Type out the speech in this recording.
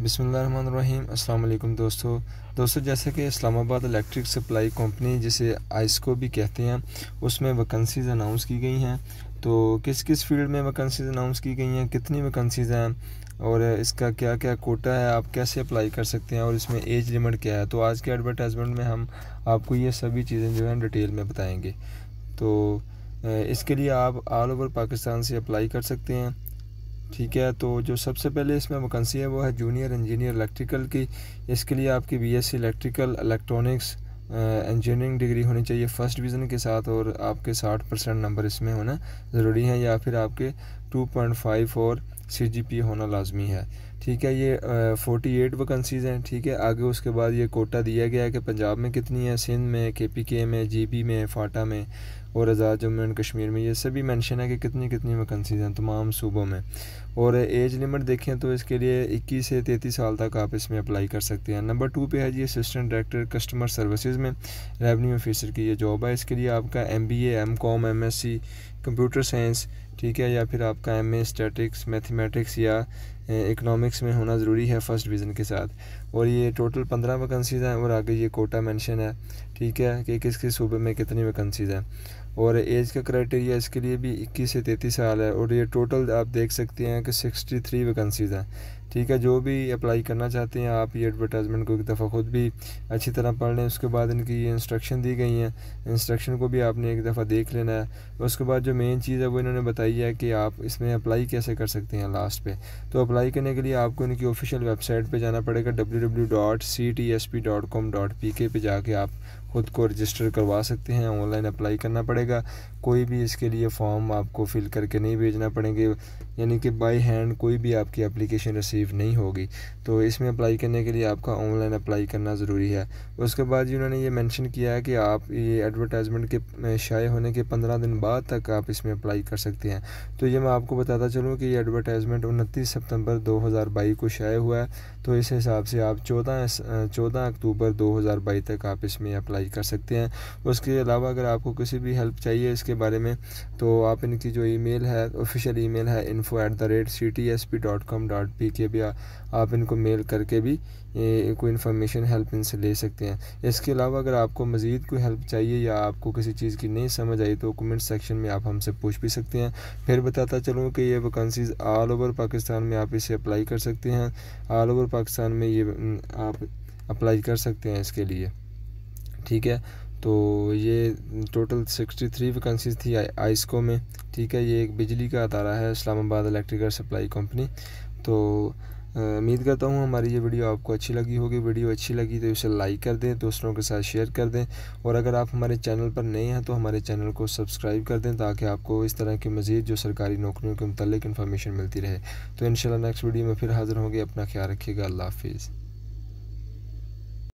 बिसमीम अल्लाम दोस्तों दोस्तों जैसे कि इस्लामाबाद इलेक्ट्रिक सप्लाई कंपनी जिसे आइसको भी कहते हैं उसमें वैकेंसीज़ अनाउंस की गई हैं तो किस किस फील्ड में वैकेंसीज़ अनाउंस की गई हैं कितनी वैकेंसीज़ हैं और इसका क्या क्या कोटा है आप कैसे अप्लाई कर सकते हैं और इसमें एज लिमिट क्या है तो आज के एडवर्टाइजमेंट में हम आपको ये सभी चीज़ें जो हैं डिटेल में बताएँगे तो इसके लिए आप ऑल ओवर पाकिस्तान से अप्लाई कर सकते हैं ठीक है तो जो सबसे पहले इसमें वैकेंसी है वो है जूनियर इंजीनियर इलेक्ट्रिकल की इसके लिए आपकी BSc electrical electronics engineering degree होनी चाहिए फर्स्ट डिवीज़न के साथ और आपके साठ परसेंट नंबर इसमें होना ज़रूरी है या फिर आपके टू पॉइंट फाइव और सी जी पी होना लाजमी है ठीक है ये फोर्टी एट वैकन्सीज़ हैं ठीक है आगे उसके बाद ये कोटा दिया गया है कि पंजाब में कितनी है सिंध में के पी के में जी बी में फाटा में और आज़ाद जम्मू एंड कश्मीर में ये सभी मेंशन है कि कितनी कितनी वैकन्सीज हैं तमाम सूबों में और एज लिमिट देखें तो इसके लिए 21 से 33 साल तक आप इसमें अप्लाई कर सकते हैं नंबर टू पे है जी असिस्टेंट डायरेक्टर कस्टमर सर्विसेज में रेवेन्यू ऑफिसर की ये जॉब है इसके लिए आपका M B M com M S C computer science ठीक है या फिर आपका एम ए स्टैटिक्स मैथमेटिक्स या इकनॉमिक्स में होना ज़रूरी है फ़र्स्ट डिवीज़न के साथ और ये टोटल पंद्रह वैकेंसीज़ हैं और आगे ये कोटा मेंशन है ठीक है कि किस किस सूबे में कितनी वैकेंसीज़ हैं और एज का क्राइटेरिया इसके लिए भी 21 से 33 साल है और ये टोटल आप देख सकते हैं कि 63 वैकेंसीज़ हैं ठीक है जो भी अप्लाई करना चाहते हैं आप ये एडवर्टाइजमेंट को एक दफ़ा ख़ुद भी अच्छी तरह पढ़ लें उसके बाद इनकी ये इंस्ट्रक्शन दी गई हैं इंस्ट्रक्शन को भी आपने एक दफ़ा देख लेना है उसके बाद जो मेन चीज़ है वो इन्होंने बताई है कि आप इसमें अप्लाई कैसे कर सकते हैं लास्ट पर तो अप्लाई करने के लिए आपको इनकी ऑफिशियल वेबसाइट पे जाना पड़ेगा W W dot C T S P dot com dot P K पे जाके आप खुद को रजिस्टर करवा सकते हैं ऑनलाइन अप्लाई करना पड़ेगा कोई भी इसके लिए फॉर्म आपको फिल करके नहीं भेजना पड़ेंगे यानी कि बाय हैंड कोई भी आपकी एप्लीकेशन रिसीव नहीं होगी तो इसमें अप्लाई करने के लिए आपका ऑनलाइन अप्लाई करना ज़रूरी है उसके बाद जी उन्होंने ये मेंशन किया है कि आप ये एडवर्टाइजमेंट के शाये होने के पंद्रह दिन बाद तक आप इसमें अप्लाई कर सकते हैं तो ये मैं आपको बताता चलूँ कि ये एडवर्टाइजमेंट उनतीस सितम्बर दो को शाये हुआ है तो इस हिसाब से आप चौदह चौदह अक्टूबर दो तक आप इसमें अप्लाई मैसेज कर सकते हैं उसके अलावा अगर आपको किसी भी हेल्प चाहिए इसके बारे में तो आप इनकी जो ईमेल है ऑफिशियल ईमेल है info at the rate C T S P dot com dot P K भी आप इनको मेल करके भी कोई इन्फॉर्मेशन हेल्प इनसे ले सकते हैं इसके अलावा अगर आपको मज़ीद कोई हेल्प चाहिए या आपको किसी चीज़ की नहीं समझ आई तो कमेंट सेक्शन में आप हमसे पूछ भी सकते हैं फिर बताता चलूँ कि ये वैकेंसीज़ ऑल ओवर पाकिस्तान में आप इसे अप्लाई कर सकते हैं ऑल ओवर पाकिस्तान में ये आप अप्लाई कर सकते हैं इसके लिए ठीक है तो ये टोटल 63 वैकेंसीज थी आइसको में ठीक है ये एक बिजली का अदारा है इस्लामाबाद इलेक्ट्रिकल सप्लाई कंपनी तो उम्मीद करता हूँ हमारी ये वीडियो आपको अच्छी लगी होगी वीडियो अच्छी लगी तो इसे लाइक कर दें दोस्तों के साथ शेयर कर दें और अगर आप हमारे चैनल पर नए हैं तो हमारे चैनल को सब्सक्राइब कर दें ताकि आपको इस तरह की मज़ीद जो सरकारी नौकरियों के मतलब इन्फॉर्मेशन मिलती रहे तो इन नेक्स्ट वीडियो में फिर हाज़िर होंगे अपना ख्याल रखिएगा अल्लाह हाफिज़